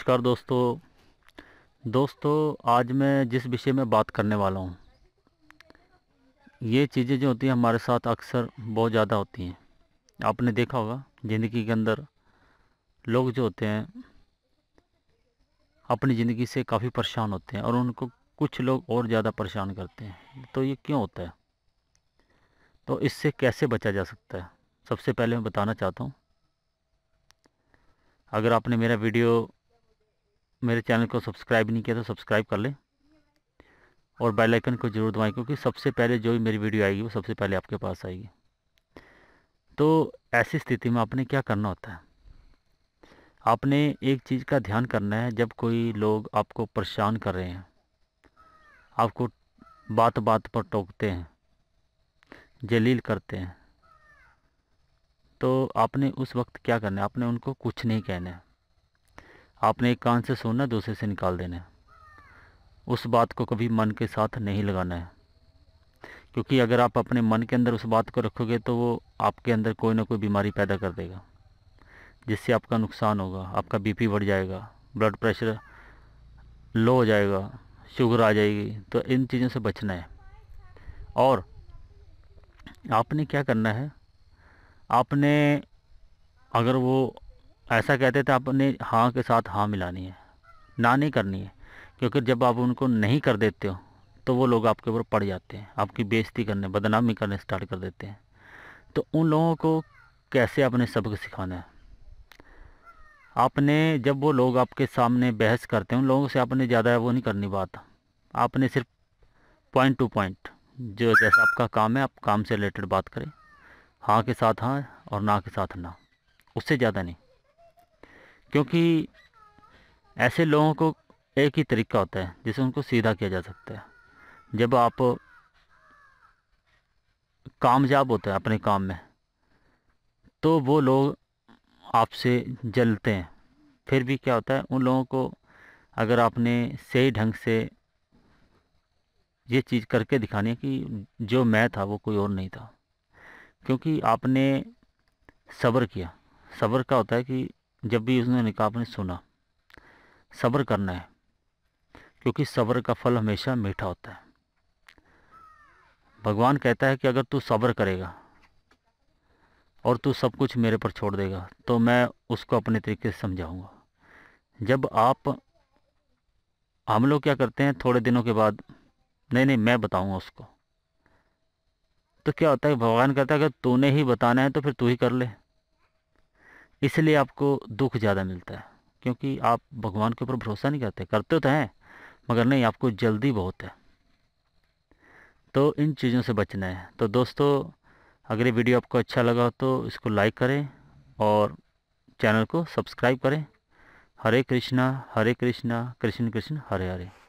नमस्कार दोस्तों दोस्तों आज मैं जिस विषय में बात करने वाला हूँ ये चीज़ें जो होती हैं हमारे साथ अक्सर बहुत ज़्यादा होती हैं आपने देखा होगा ज़िंदगी के अंदर लोग जो होते हैं अपनी ज़िंदगी से काफ़ी परेशान होते हैं और उनको कुछ लोग और ज़्यादा परेशान करते हैं तो ये क्यों होता है तो इससे कैसे बचा जा सकता है सबसे पहले मैं बताना चाहता हूँ अगर आपने मेरा वीडियो मेरे चैनल को सब्सक्राइब नहीं किया तो सब्सक्राइब कर लें और बेल आइकन को जरूर दबाएं क्योंकि सबसे पहले जो भी मेरी वीडियो आएगी वो सबसे पहले आपके पास आएगी तो ऐसी स्थिति में आपने क्या करना होता है आपने एक चीज़ का ध्यान करना है जब कोई लोग आपको परेशान कर रहे हैं आपको बात बात पर टोकते हैं जलील करते हैं तो आपने उस वक्त क्या करना है आपने उनको कुछ नहीं कहना है आपने एक कान से सुनना दूसरे से निकाल देना है उस बात को कभी मन के साथ नहीं लगाना है क्योंकि अगर आप अपने मन के अंदर उस बात को रखोगे तो वो आपके अंदर कोई ना कोई बीमारी पैदा कर देगा जिससे आपका नुकसान होगा आपका बीपी बढ़ जाएगा ब्लड प्रेशर लो हो जाएगा शुगर आ जाएगी तो इन चीज़ों से बचना है और आपने क्या करना है आपने अगर वो ऐसा कहते थे तो आपने हाँ के साथ हाँ मिलानी है ना नहीं करनी है क्योंकि जब आप उनको नहीं कर देते हो तो वो लोग आपके ऊपर पड़ जाते हैं आपकी बेइज्जती करने बदनामी करने स्टार्ट कर देते हैं तो उन लोगों को कैसे आपने सबक सिखाना है आपने जब वो लोग आपके सामने बहस करते हैं उन लोगों से आपने ज़्यादा वो नहीं करनी बात आपने सिर्फ पॉइंट टू पॉइंट जो जैसा आपका काम है आप काम से रिलेटेड बात करें हाँ के साथ हाँ और ना के साथ ना उससे ज़्यादा नहीं क्योंकि ऐसे लोगों को एक ही तरीका होता है जिसे उनको सीधा किया जा सकता है जब आप कामयाब होते हैं अपने काम में तो वो लोग आपसे जलते हैं फिर भी क्या होता है उन लोगों को अगर आपने सही ढंग से ये चीज़ करके दिखानी है कि जो मैं था वो कोई और नहीं था क्योंकि आपने सब्र किया सब्र का होता है कि जब भी उसने ने सुना सब्र करना है क्योंकि सब्र का फल हमेशा मीठा होता है भगवान कहता है कि अगर तू सब्र करेगा और तू सब कुछ मेरे पर छोड़ देगा तो मैं उसको अपने तरीके से समझाऊंगा जब आप हम लोग क्या करते हैं थोड़े दिनों के बाद नहीं नहीं मैं बताऊंगा उसको तो क्या होता है भगवान कहता है अगर तूने ही बताना है तो फिर तू ही कर ले इसलिए आपको दुख ज़्यादा मिलता है क्योंकि आप भगवान के ऊपर भरोसा नहीं करते करते तो हैं मगर नहीं आपको जल्दी बहुत है तो इन चीज़ों से बचना है तो दोस्तों अगर ये वीडियो आपको अच्छा लगा हो तो इसको लाइक करें और चैनल को सब्सक्राइब करें हरे कृष्णा हरे कृष्णा कृष्ण कृष्ण हरे हरे